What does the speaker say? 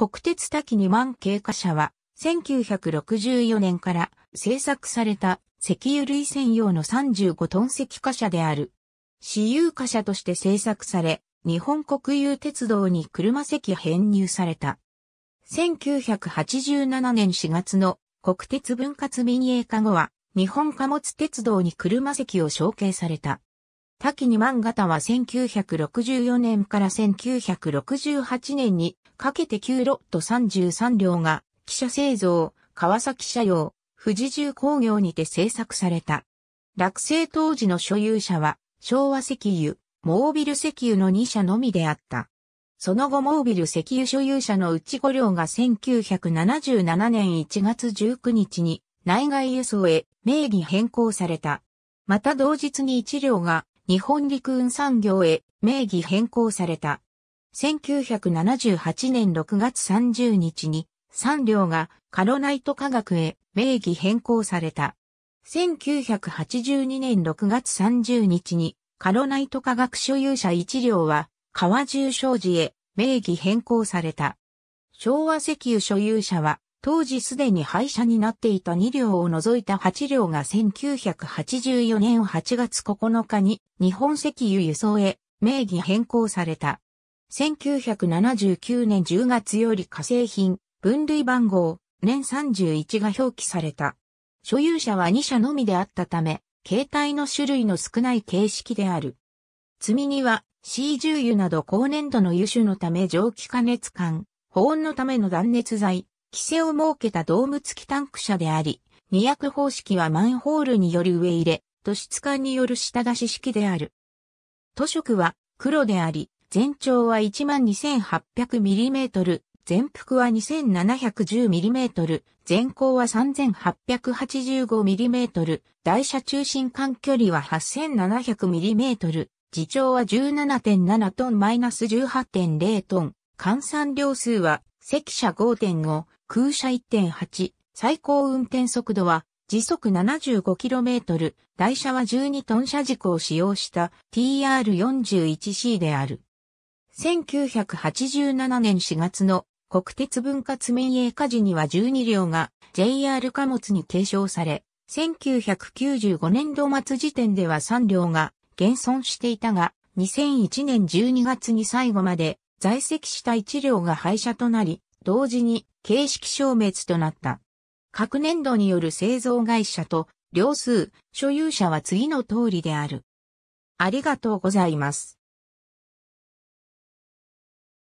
国鉄滝2万経過車は、1964年から製作された石油類専用の35トン石貨車である。私有貨車として製作され、日本国有鉄道に車席編入された。1987年4月の国鉄分割民営化後は、日本貨物鉄道に車席を承継された。滝二万型は1964年から1968年にかけて9ロット33両が汽車製造、川崎車用、富士重工業にて製作された。落成当時の所有者は昭和石油、モービル石油の2社のみであった。その後モービル石油所有者のうち5両が1977年1月19日に内外輸送へ名義変更された。また同日に1両が日本陸運産業へ名義変更された。1978年6月30日に3両がカロナイト化学へ名義変更された。1982年6月30日にカロナイト化学所有者1両は川重商事へ名義変更された。昭和石油所有者は当時すでに廃車になっていた2両を除いた8両が1984年8月9日に日本石油輸送へ名義変更された。1979年10月より化成品、分類番号、年31が表記された。所有者は2社のみであったため、携帯の種類の少ない形式である。積み荷は C 重油など高粘度の油種のため蒸気加熱管、保温のための断熱材、規制を設けたドーム付きタンク車であり、二役方式はマンホールによる上入れ、都市津管による下出し式である。都色は黒であり、全長は 12,800mm、全幅は 2,710mm、全高は 3,885mm、台車中心間距離は 8,700mm、自重は17.7トンマイナス -18.0 トン、換算量数は、積車5.5、空車1.8、最高運転速度は時速 75km、台車は12トン車軸を使用した TR41C である。1987年4月の国鉄分割民営火事には12両が JR 貨物に継承され、1995年度末時点では3両が減損していたが、2001年12月に最後まで在籍した1両が廃車となり、同時に形式消滅となった。各年度による製造会社と両数、所有者は次の通りである。ありがとうございます。